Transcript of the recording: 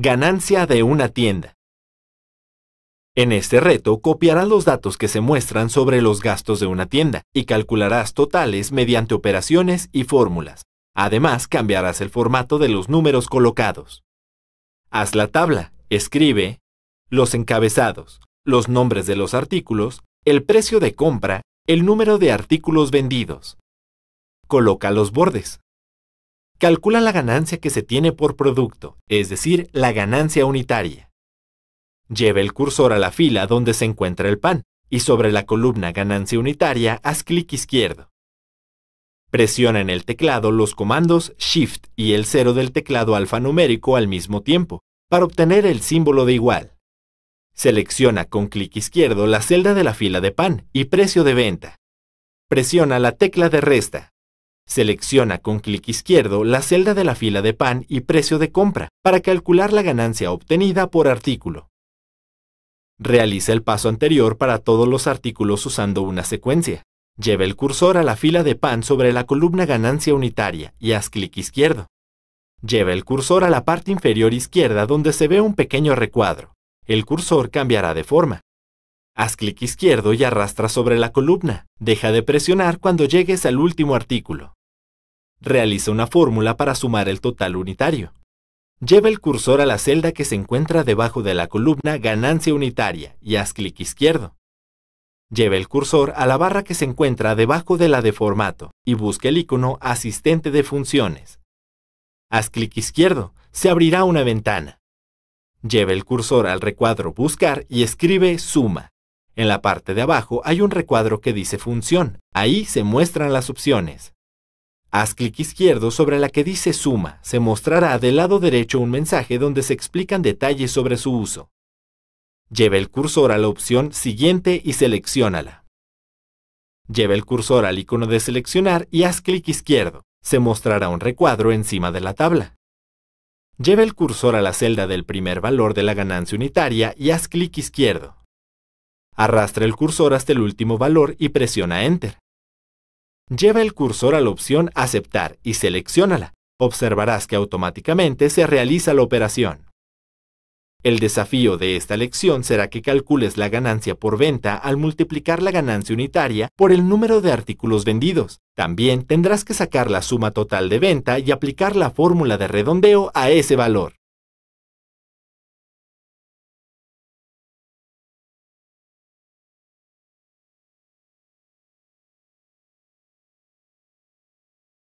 Ganancia de una tienda. En este reto copiarás los datos que se muestran sobre los gastos de una tienda y calcularás totales mediante operaciones y fórmulas. Además, cambiarás el formato de los números colocados. Haz la tabla, escribe los encabezados, los nombres de los artículos, el precio de compra, el número de artículos vendidos. Coloca los bordes, calcula la ganancia que se tiene por producto, es decir, la ganancia unitaria. Lleve el cursor a la fila donde se encuentra el pan y sobre la columna ganancia unitaria haz clic izquierdo. Presiona en el teclado los comandos Shift y el cero del teclado alfanumérico al mismo tiempo para obtener el símbolo de igual. Selecciona con clic izquierdo la celda de la fila de pan y precio de venta. Presiona la tecla de resta Selecciona con clic izquierdo la celda de la fila de pan y precio de compra para calcular la ganancia obtenida por artículo. Realiza el paso anterior para todos los artículos usando una secuencia. Lleva el cursor a la fila de pan sobre la columna ganancia unitaria y haz clic izquierdo. Lleva el cursor a la parte inferior izquierda donde se ve un pequeño recuadro. El cursor cambiará de forma. Haz clic izquierdo y arrastra sobre la columna. Deja de presionar cuando llegues al último artículo. Realiza una fórmula para sumar el total unitario. Lleva el cursor a la celda que se encuentra debajo de la columna Ganancia unitaria y haz clic izquierdo. Lleva el cursor a la barra que se encuentra debajo de la de formato y busca el icono Asistente de funciones. Haz clic izquierdo, se abrirá una ventana. Lleva el cursor al recuadro Buscar y escribe Suma. En la parte de abajo hay un recuadro que dice Función. Ahí se muestran las opciones. Haz clic izquierdo sobre la que dice Suma. Se mostrará del lado derecho un mensaje donde se explican detalles sobre su uso. Lleve el cursor a la opción Siguiente y selecciónala. Lleve el cursor al icono de seleccionar y haz clic izquierdo. Se mostrará un recuadro encima de la tabla. Lleve el cursor a la celda del primer valor de la ganancia unitaria y haz clic izquierdo. Arrastra el cursor hasta el último valor y presiona Enter. Lleva el cursor a la opción Aceptar y seleccionala. Observarás que automáticamente se realiza la operación. El desafío de esta lección será que calcules la ganancia por venta al multiplicar la ganancia unitaria por el número de artículos vendidos. También tendrás que sacar la suma total de venta y aplicar la fórmula de redondeo a ese valor.